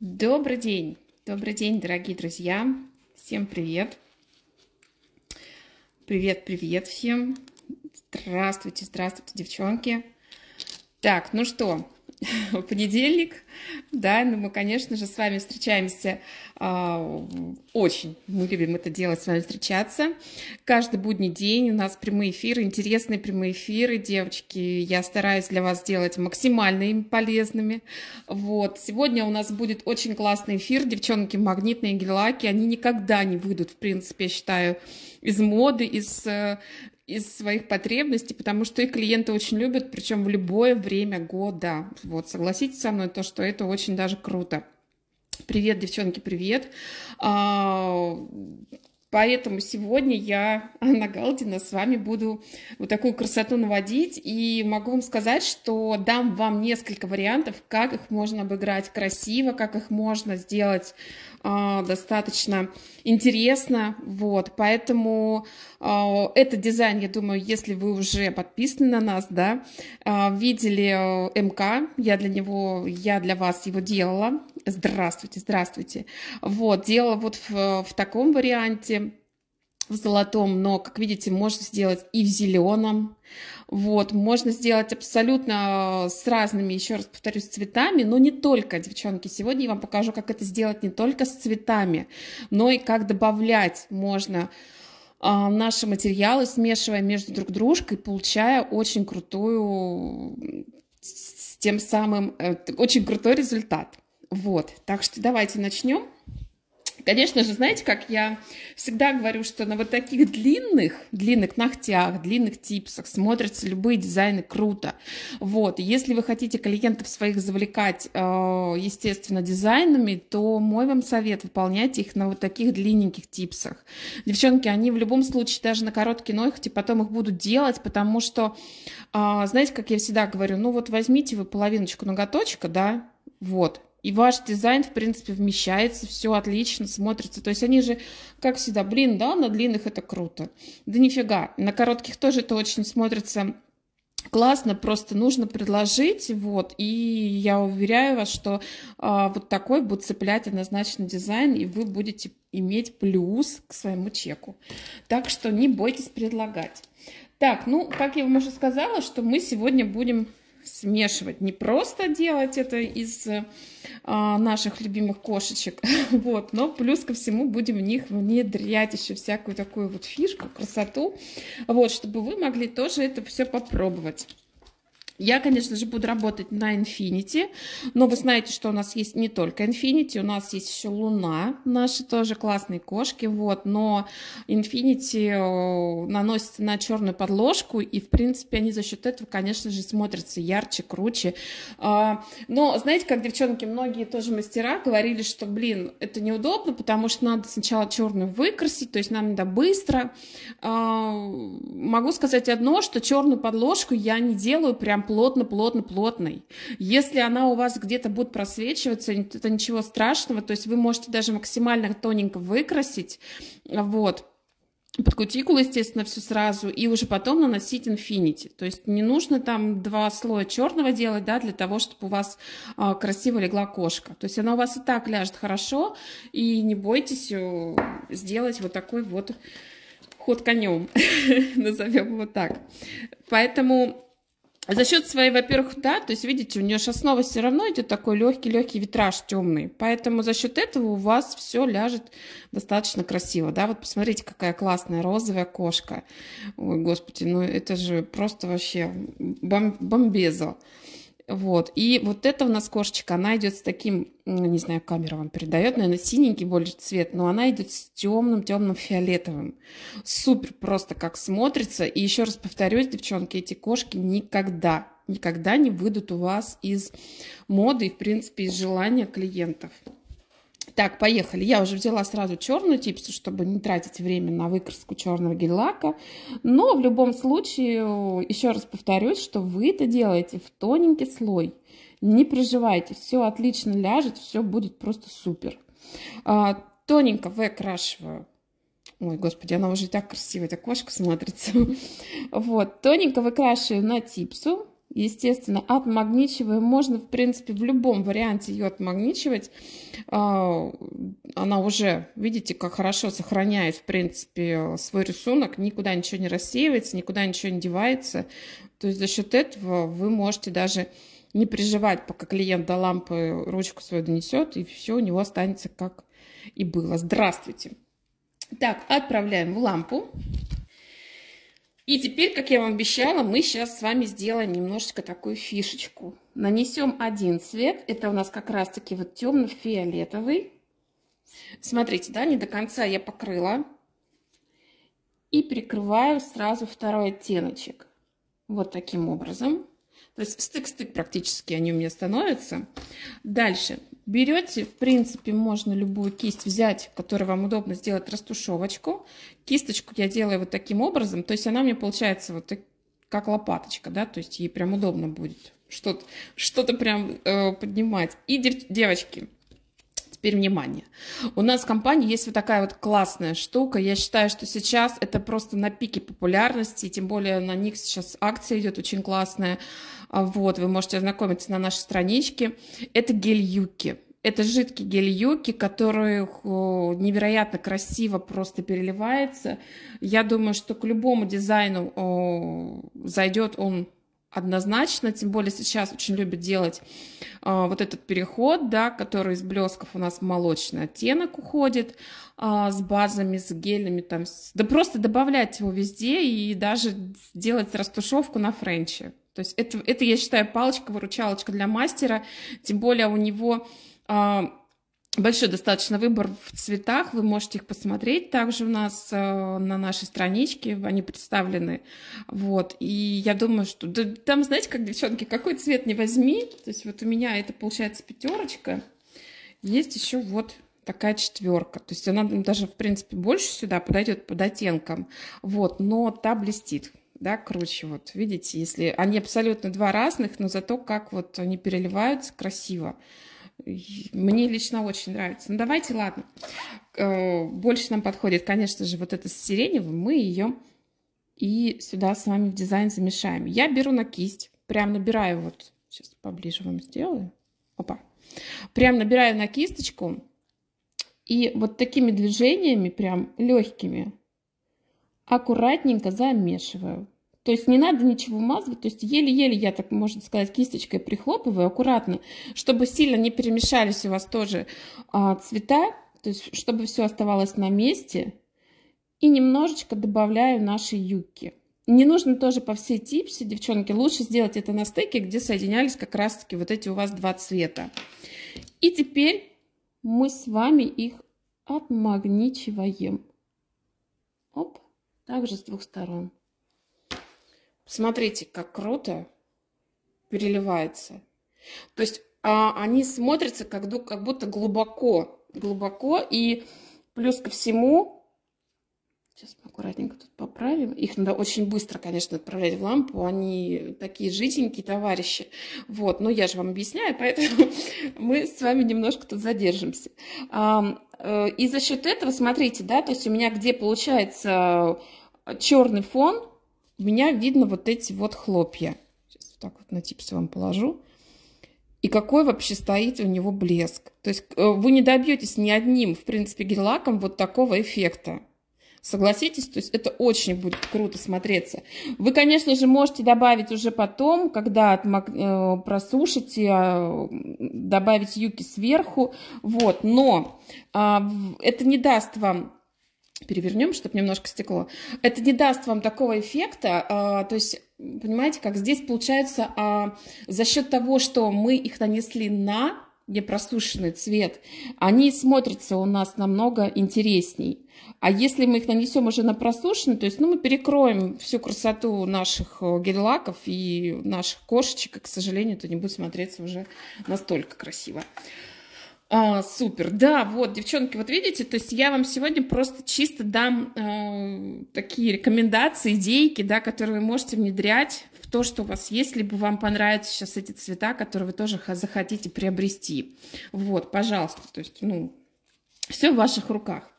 Добрый день! Добрый день, дорогие друзья! Всем привет! Привет-привет всем! Здравствуйте, здравствуйте, девчонки! Так, ну что, понедельник, да, но ну, мы, конечно же, с вами встречаемся э, очень, мы любим это делать, с вами встречаться. Каждый будний день у нас прямые эфиры, интересные прямые эфиры, девочки, я стараюсь для вас делать максимально им полезными. Вот, сегодня у нас будет очень классный эфир, девчонки, магнитные гель-лаки, они никогда не выйдут, в принципе, я считаю, из моды, из э, из своих потребностей, потому что и клиенты очень любят, причем в любое время года. Вот, согласитесь со мной, то, что это очень даже круто. Привет, девчонки, привет. А, поэтому сегодня я, Анна Галдина, с вами буду вот такую красоту наводить. И могу вам сказать, что дам вам несколько вариантов, как их можно обыграть красиво, как их можно сделать а, достаточно интересно, вот, поэтому э, этот дизайн, я думаю, если вы уже подписаны на нас, да, э, видели э, МК, я для него, я для вас его делала, здравствуйте, здравствуйте, вот, делала вот в, в таком варианте, в золотом, но, как видите, можно сделать и в зеленом. Вот, можно сделать абсолютно э, с разными, еще раз повторюсь, цветами, но не только, девчонки. Сегодня я вам покажу, как это сделать не только с цветами, но и как добавлять можно э, наши материалы, смешивая между друг дружкой, получая очень крутую, с тем самым, э, очень крутой результат. Вот, так что давайте начнем. Конечно же, знаете, как я всегда говорю, что на вот таких длинных, длинных ногтях, длинных типсах смотрятся любые дизайны круто. Вот. Если вы хотите клиентов своих завлекать, э, естественно, дизайнами, то мой вам совет выполнять их на вот таких длинненьких типсах. Девчонки, они в любом случае даже на короткий ногти потом их будут делать, потому что, а, знаете, как я всегда говорю, ну вот возьмите вы половиночку ноготочка, да, вот, и ваш дизайн, в принципе, вмещается, все отлично смотрится. То есть они же, как всегда, блин, да, на длинных это круто. Да нифига, на коротких тоже это очень смотрится классно, просто нужно предложить, вот, и я уверяю вас, что а, вот такой будет цеплять однозначно дизайн, и вы будете иметь плюс к своему чеку. Так что не бойтесь предлагать. Так, ну, как я вам уже сказала, что мы сегодня будем смешивать, не просто делать это из а, наших любимых кошечек, вот, но плюс ко всему будем в них внедрять еще всякую такую вот фишку, красоту, вот, чтобы вы могли тоже это все попробовать. Я, конечно же, буду работать на Infinity, но вы знаете, что у нас есть не только Infinity, у нас есть еще Луна, наши тоже классные кошки, вот, но Infinity э, наносится на черную подложку, и, в принципе, они за счет этого, конечно же, смотрятся ярче, круче. А, но, знаете, как девчонки, многие тоже мастера говорили, что, блин, это неудобно, потому что надо сначала черную выкрасить, то есть нам надо быстро. А, могу сказать одно, что черную подложку я не делаю прям плотно-плотно-плотной. Если она у вас где-то будет просвечиваться, это ничего страшного, то есть вы можете даже максимально тоненько выкрасить, вот, под кутикулу, естественно, все сразу, и уже потом наносить инфинити. То есть не нужно там два слоя черного делать, да, для того, чтобы у вас а, красиво легла кошка. То есть она у вас и так ляжет хорошо, и не бойтесь э, сделать вот такой вот ход конем, назовем его так. Поэтому за счет своей, во-первых, да, то есть, видите, у нее же основа все равно идет такой легкий-легкий витраж темный. Поэтому за счет этого у вас все ляжет достаточно красиво, да. Вот посмотрите, какая классная розовая кошка. Ой, господи, ну это же просто вообще бом бомбезо. Вот. И вот эта у нас кошечка, она идет с таким, не знаю, камера вам передает, наверное, синенький больше цвет, но она идет с темным-темным фиолетовым. Супер просто как смотрится. И еще раз повторюсь, девчонки, эти кошки никогда, никогда не выйдут у вас из моды и, в принципе, из желания клиентов. Так, поехали. Я уже взяла сразу черную типсу, чтобы не тратить время на выкраску черного гель-лака. Но в любом случае, еще раз повторюсь, что вы это делаете в тоненький слой. Не переживайте, все отлично ляжет, все будет просто супер. А, тоненько выкрашиваю Ой, господи, она уже и так красивая, эта кошка смотрится. Вот, тоненько выкрашиваю на типсу. Естественно, отмагничиваем. Можно, в принципе, в любом варианте ее отмагничивать. А, она уже, видите, как хорошо сохраняет, в принципе, свой рисунок. Никуда ничего не рассеивается, никуда ничего не девается. То есть за счет этого вы можете даже не переживать, пока клиент до лампы ручку свою донесет, и все у него останется как и было. Здравствуйте. Так, отправляем в лампу. И теперь, как я вам обещала, мы сейчас с вами сделаем немножечко такую фишечку. Нанесем один цвет. Это у нас как раз-таки вот темно-фиолетовый. Смотрите, да, не до конца я покрыла. И прикрываю сразу второй оттеночек. Вот таким образом. То есть стык-стык практически они у меня становятся. Дальше. Берете, в принципе, можно любую кисть взять, которой вам удобно сделать растушевочку. Кисточку я делаю вот таким образом. То есть она мне получается вот так, как лопаточка, да, то есть ей прям удобно будет что-то что прям э, поднимать. И, девочки, теперь внимание. У нас в компании есть вот такая вот классная штука. Я считаю, что сейчас это просто на пике популярности, тем более на них сейчас акция идет очень классная. А вот, вы можете ознакомиться на нашей страничке. Это гель-юки. Это жидкий гель-юки, который невероятно красиво просто переливается. Я думаю, что к любому дизайну зайдет он однозначно, тем более сейчас очень любят делать а, вот этот переход, да, который из блесков у нас в молочный оттенок уходит, а, с базами, с гелями, там, да просто добавлять его везде и даже делать растушевку на френче. То есть это, это я считаю, палочка-выручалочка для мастера, тем более у него а, большой достаточно выбор в цветах, вы можете их посмотреть также у нас э, на нашей страничке, они представлены, вот, и я думаю, что да, там, знаете, как, девчонки, какой цвет не возьми, то есть вот у меня это получается пятерочка, есть еще вот такая четверка. То есть она даже, в принципе, больше сюда подойдет под оттенком. Вот, но та блестит, да, круче. Вот, видите, если они абсолютно два разных, но зато как вот они переливаются красиво. Мне лично очень нравится. Ну, давайте, ладно. Э, больше нам подходит, конечно же, вот эта с сиреневым. Мы ее и сюда с вами в дизайн замешаем. Я беру на кисть, прям набираю вот, сейчас поближе вам сделаю. Опа. Прям набираю на кисточку и вот такими движениями, прям легкими, аккуратненько замешиваю. То есть не надо ничего мазывать, то есть еле-еле я так, можно сказать, кисточкой прихлопываю аккуратно, чтобы сильно не перемешались у вас тоже а, цвета, то есть чтобы все оставалось на месте. И немножечко добавляю наши юбки. Не нужно тоже по всей типсе, девчонки, лучше сделать это на стыке, где соединялись как раз-таки вот эти у вас два цвета. И теперь мы с вами их отмагничиваем. Оп, также с двух сторон. Смотрите, как круто переливается. То есть а, они смотрятся как, как будто глубоко, глубоко. И плюс ко всему, сейчас мы аккуратненько тут поправим. Их надо очень быстро, конечно, отправлять в лампу. Они такие жиденькие товарищи. Вот, но я же вам объясняю, поэтому мы с вами немножко тут задержимся. Э, и за счет этого, смотрите, да, то есть у меня где получается черный фон, у меня видно вот эти вот хлопья. Сейчас вот так вот на типсы вам положу. И какой вообще стоит у него блеск. То есть э, вы не добьетесь ни одним, в принципе, гель-лаком вот такого эффекта. Согласитесь, то есть это очень будет круто смотреться. Вы, конечно же, можете добавить уже потом, когда отмак, э, просушите, а, добавить юки сверху, вот, но а, это не даст вам перевернем, чтобы немножко стекло, это не даст вам такого эффекта, а, то есть понимаете, как здесь получается а, за счет того, что мы их нанесли на непросушенный цвет, они смотрятся у нас намного интересней. А если мы их нанесем уже на просушенный, то есть ну, мы перекроем всю красоту наших э, гель-лаков и наших кошечек, и, к сожалению, это не будет смотреться уже настолько красиво. А, супер, да, вот, девчонки, вот видите, то есть я вам сегодня просто чисто дам э, такие рекомендации, идейки, да, которые вы можете внедрять в то, что у вас есть, либо вам понравятся сейчас эти цвета, которые вы тоже захотите приобрести. Вот, пожалуйста, то есть, ну, все в ваших руках.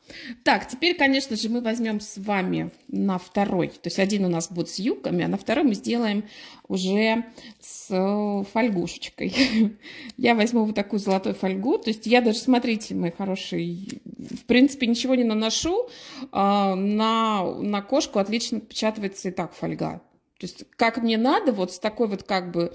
Так, теперь, конечно же, мы возьмем с вами на второй. То есть один у нас будет с юбками, а на второй мы сделаем уже с э, фольгушечкой. Я возьму вот такую золотую фольгу. То есть я даже, смотрите, мой хороший, в принципе, ничего не наношу. А, на, на кошку отлично печатается и так фольга. То есть как мне надо, вот с такой вот как бы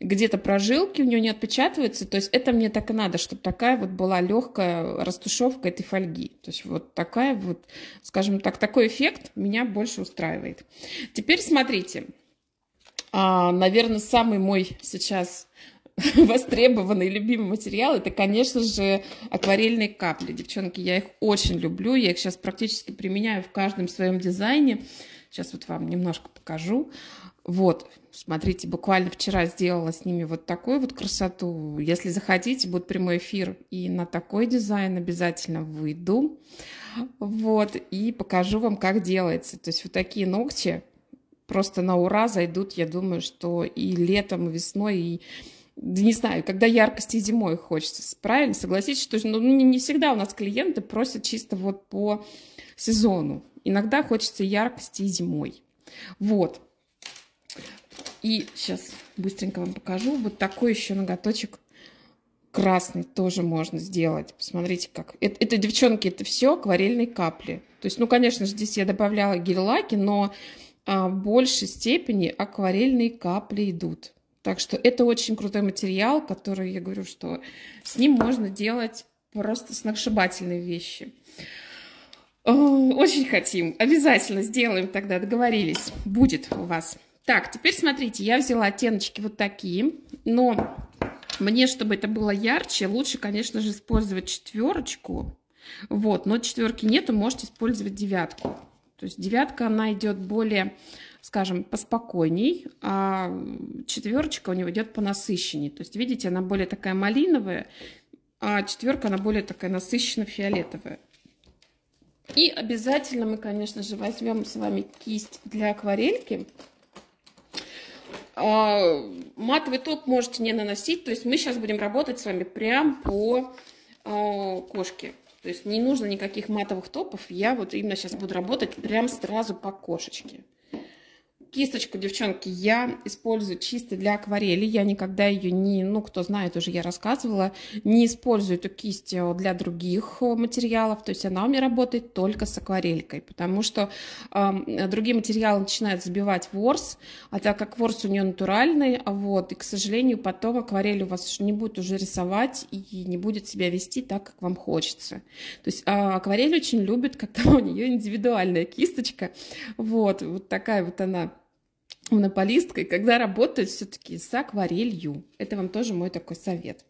где-то прожилки у нее не отпечатывается. То есть это мне так и надо, чтобы такая вот была легкая растушевка этой фольги. То есть вот такая вот, скажем так, такой эффект меня больше устраивает. Теперь смотрите. А, наверное, самый мой сейчас востребованный любимый материал, это, конечно же, акварельные капли. Девчонки, я их очень люблю, я их сейчас практически применяю в каждом своем дизайне. Сейчас вот вам немножко покажу. Вот, смотрите, буквально вчера сделала с ними вот такую вот красоту. Если захотите, будет прямой эфир и на такой дизайн обязательно выйду. Вот, и покажу вам, как делается. То есть вот такие ногти просто на ура зайдут, я думаю, что и летом, и весной, и не знаю, когда яркости зимой хочется, правильно? Согласитесь, что ну, не, не всегда у нас клиенты просят чисто вот по сезону. Иногда хочется яркости зимой. Вот. И сейчас быстренько вам покажу. Вот такой еще ноготочек красный тоже можно сделать. Посмотрите, как. Это, это девчонки, это все акварельные капли. То есть, ну, конечно же, здесь я добавляла гель-лаки, но а, в большей степени акварельные капли идут. Так что это очень крутой материал, который, я говорю, что с ним можно делать просто сногсшибательные вещи. Э, очень хотим. Обязательно сделаем тогда, договорились. Будет у вас. Так, теперь смотрите, я взяла оттеночки вот такие, но мне, чтобы это было ярче, лучше, конечно же, использовать четверочку. Вот, но четверки нету, можете использовать девятку. То есть девятка, она идет более скажем, поспокойней, а четверочка у него идет понасыщенней. То есть, видите, она более такая малиновая, а четверка, она более такая насыщенно-фиолетовая. И обязательно мы, конечно же, возьмем с вами кисть для акварельки. А, матовый топ можете не наносить, то есть мы сейчас будем работать с вами прям по а, кошке. То есть не нужно никаких матовых топов, я вот именно сейчас буду работать прям сразу по кошечке. Кисточку, девчонки, я использую чисто для акварели. Я никогда ее не, ну, кто знает, уже я рассказывала, не использую эту кисть э, для других э, материалов. То есть она у меня работает только с акварелькой, потому что э, другие материалы начинают сбивать ворс, а так как ворс у нее натуральный, вот, и, к сожалению, потом акварель у вас не будет уже рисовать и не будет себя вести так, как вам хочется. То есть э, акварель очень любит, когда у нее индивидуальная кисточка. Вот, вот такая вот она монополисткой, когда работают все-таки с акварелью. Это вам тоже мой такой совет.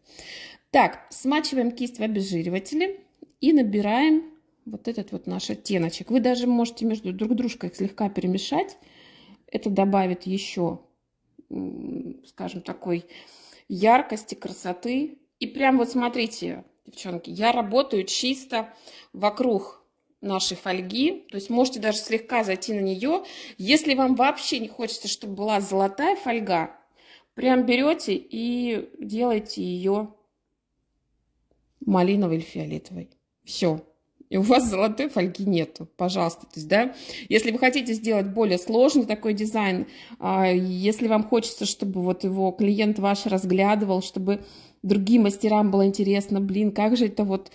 Так, смачиваем кисть в обезжиривателе и набираем вот этот вот наш оттеночек. Вы даже можете между друг дружкой их слегка перемешать. Это добавит еще, скажем, такой яркости, красоты. И прям вот смотрите, девчонки, я работаю чисто вокруг нашей фольги. То есть можете даже слегка зайти на нее. Если вам вообще не хочется, чтобы была золотая фольга, прям берете и делаете ее малиновой или фиолетовой. Все. И у вас золотой фольги нету, пожалуйста. То есть, да, если вы хотите сделать более сложный такой дизайн, а, если вам хочется, чтобы вот его клиент ваш разглядывал, чтобы другим мастерам было интересно, блин, как же это вот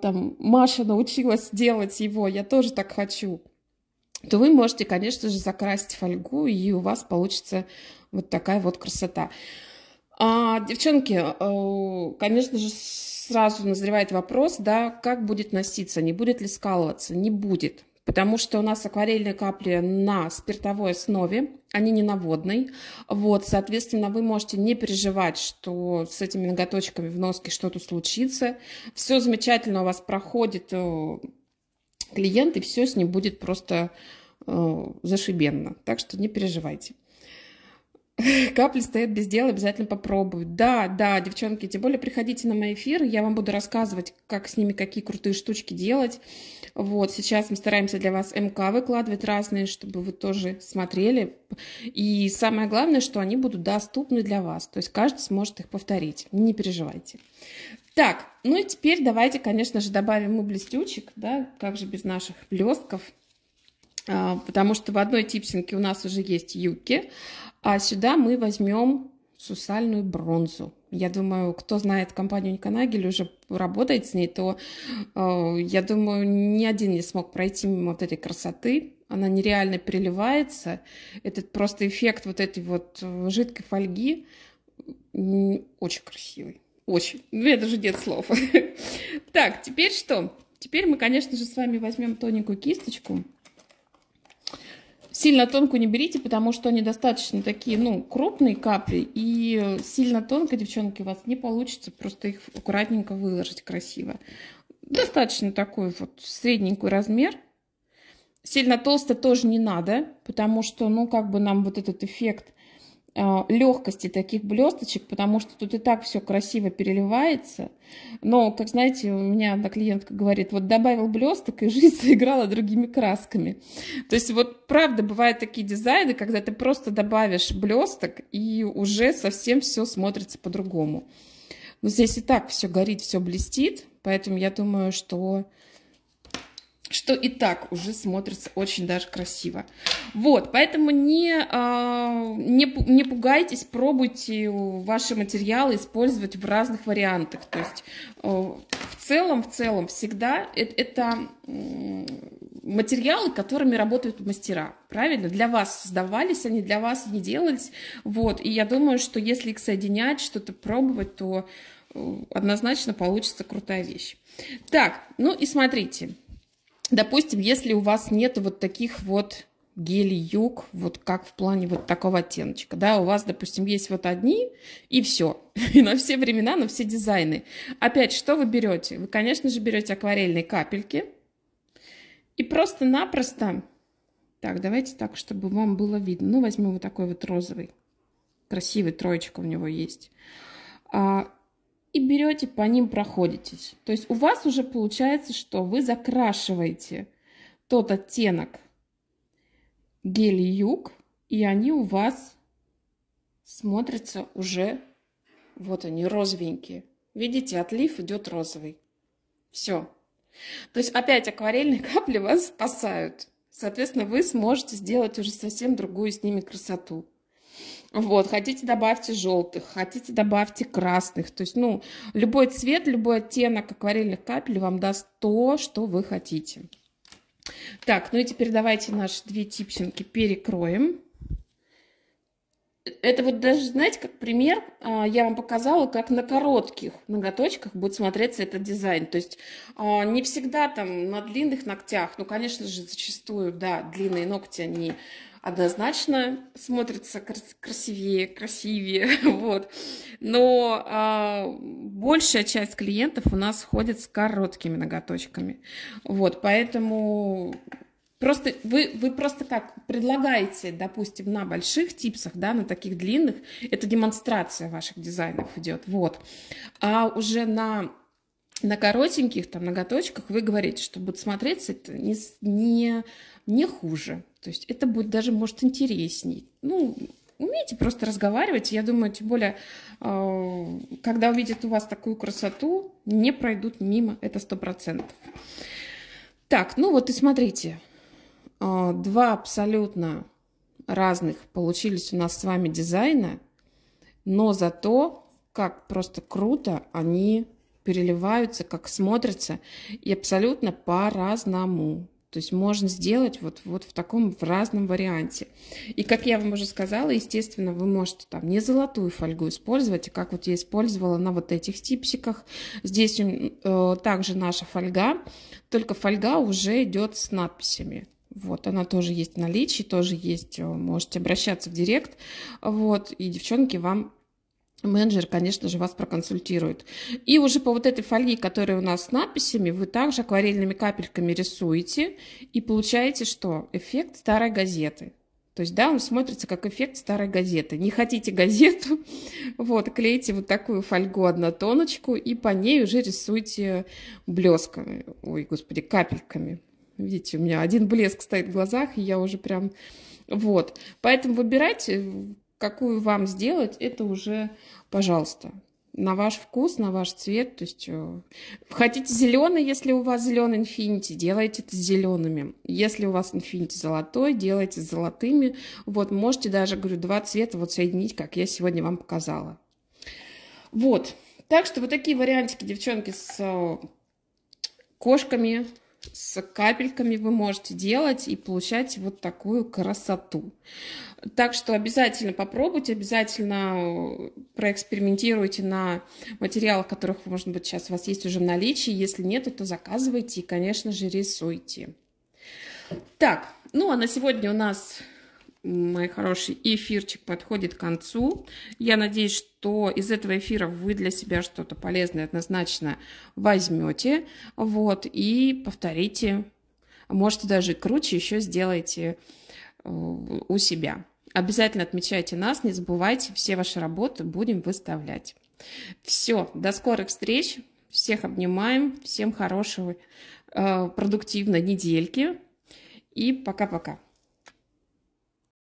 там Маша научилась делать его, я тоже так хочу, то вы можете, конечно же, закрасить фольгу, и у вас получится вот такая вот красота. А, девчонки, э, конечно же, сразу назревает вопрос, да, как будет носиться, не будет ли скалываться? Не будет потому что у нас акварельные капли на спиртовой основе, они не на водной. Вот, соответственно, вы можете не переживать, что с этими ноготочками в носке что-то случится. Все замечательно у вас проходит э, клиент, и все с ним будет просто э, зашибенно. Так что не переживайте. Капли стоят без дела, обязательно попробую. Да, да, девчонки, тем более приходите на мои эфиры, я вам буду рассказывать, как с ними, какие крутые штучки делать. Вот, сейчас мы стараемся для вас МК выкладывать разные, чтобы вы тоже смотрели. И самое главное, что они будут доступны для вас, то есть каждый сможет их повторить, не переживайте. Так, ну и теперь давайте, конечно же, добавим мы блестючек, да, как же без наших блестков – а, потому что в одной типсинке у нас уже есть юки, а сюда мы возьмем сусальную бронзу. Я думаю, кто знает компанию Никонагель, уже работает с ней, то э, я думаю, ни один не смог пройти мимо вот этой красоты. Она нереально переливается. Этот просто эффект вот этой вот э, жидкой фольги очень красивый. Очень. Ну, я даже нет слов. Так, теперь что? Теперь мы, конечно же, с вами возьмем тоненькую кисточку. Сильно тонкую не берите, потому что они достаточно такие, ну, крупные капли. И сильно тонко, девчонки, у вас не получится просто их аккуратненько выложить красиво. Достаточно такой вот средненький размер. Сильно толсто тоже не надо, потому что, ну, как бы нам вот этот эффект а, легкости таких блесточек, потому что тут и так все красиво переливается. Но, как знаете, у меня одна клиентка говорит, вот добавил блесток, и жизнь заиграла другими красками. То есть вот правда бывают такие дизайны, когда ты просто добавишь блесток, и уже совсем все смотрится по-другому. Но здесь и так все горит, все блестит, поэтому я думаю, что что и так уже смотрится очень даже красиво. Вот, поэтому не, а, не, не пугайтесь, пробуйте ваши материалы использовать в разных вариантах. То есть а, в целом, в целом всегда э, это материалы, которыми работают мастера, правильно? Для вас создавались они, для вас не делались. Вот, и я думаю, что если их соединять, что-то пробовать, то э, однозначно получится крутая вещь. Так, ну и смотрите допустим, если у вас нет вот таких вот гелий-юг, вот как в плане вот такого оттеночка, да, у вас, допустим, есть вот одни, и все, и на все времена, на все дизайны. Опять, что вы берете? Вы, конечно же, берете акварельные капельки, и просто-напросто, так, давайте так, чтобы вам было видно, ну, возьму вот такой вот розовый, красивый, троечка у него есть, а, и берете по ним проходитесь. То есть у вас уже получается, что вы закрашиваете тот оттенок гель-юг, и они у вас смотрятся уже, вот они, розовенькие. Видите, отлив идет розовый. Все. То есть опять акварельные капли вас спасают. Соответственно, вы сможете сделать уже совсем другую с ними красоту. Вот, хотите, добавьте желтых, хотите, добавьте красных. То есть, ну, любой цвет, любой оттенок акварельных капель вам даст то, что вы хотите. Так, ну и теперь давайте наши две типсинки перекроем. Это вот даже, знаете, как пример, а, я вам показала, как на коротких ноготочках будет смотреться этот дизайн. То есть а, не всегда там на длинных ногтях, ну, конечно же, зачастую, да, длинные ногти, они однозначно смотрится красивее, красивее, вот. Но а, большая часть клиентов у нас ходит с короткими ноготочками, вот, поэтому Просто вы, вы просто как предлагаете, допустим, на больших типсах, да, на таких длинных, это демонстрация ваших дизайнов идет, вот. А уже на, на коротеньких там ноготочках вы говорите, что будет смотреться это не, не, не хуже, то есть это будет даже, может, интересней. Ну, умейте просто разговаривать. Я думаю, тем более, э, когда увидят у вас такую красоту, не пройдут мимо, это сто процентов. Так, ну вот и смотрите, э, два абсолютно разных получились у нас с вами дизайна, но зато как просто круто они переливаются, как смотрятся, и абсолютно по-разному. То есть можно сделать вот, вот в таком в разном варианте. И как я вам уже сказала, естественно, вы можете там не золотую фольгу использовать, а как вот я использовала на вот этих типсиках. Здесь э, также наша фольга, только фольга уже идет с надписями. Вот, она тоже есть в наличии, тоже есть, э, можете обращаться в директ. Вот, и девчонки вам менеджер, конечно же, вас проконсультирует. И уже по вот этой фольге, которая у нас с надписями, вы также акварельными капельками рисуете и получаете что? Эффект старой газеты. То есть, да, он смотрится как эффект старой газеты. Не хотите газету, вот, клеите вот такую фольгу однотоночку и по ней уже рисуйте блесками, ой, господи, капельками. Видите, у меня один блеск стоит в глазах, и я уже прям вот. Поэтому выбирайте какую вам сделать, это уже, пожалуйста, на ваш вкус, на ваш цвет. То есть э, хотите зеленый, если у вас зеленый инфинити, делайте это с зелеными. Если у вас инфинити золотой, делайте с золотыми. Вот, можете даже, говорю, два цвета вот соединить, как я сегодня вам показала. Вот. Так что вот такие вариантики, девчонки, с э, кошками, с капельками вы можете делать и получать вот такую красоту. Так что обязательно попробуйте, обязательно э, проэкспериментируйте на материалах, которых, может быть, сейчас у вас есть уже в наличии. Если нет, то заказывайте и, конечно же, рисуйте. Так, ну а на сегодня у нас мой хороший эфирчик подходит к концу. Я надеюсь, что из этого эфира вы для себя что-то полезное однозначно возьмете. Вот, и повторите. Может, даже круче еще сделайте э, у себя. Обязательно отмечайте нас, не забывайте, все ваши работы будем выставлять. Все, до скорых встреч, всех обнимаем, всем хорошего, э, продуктивной недельки и пока-пока.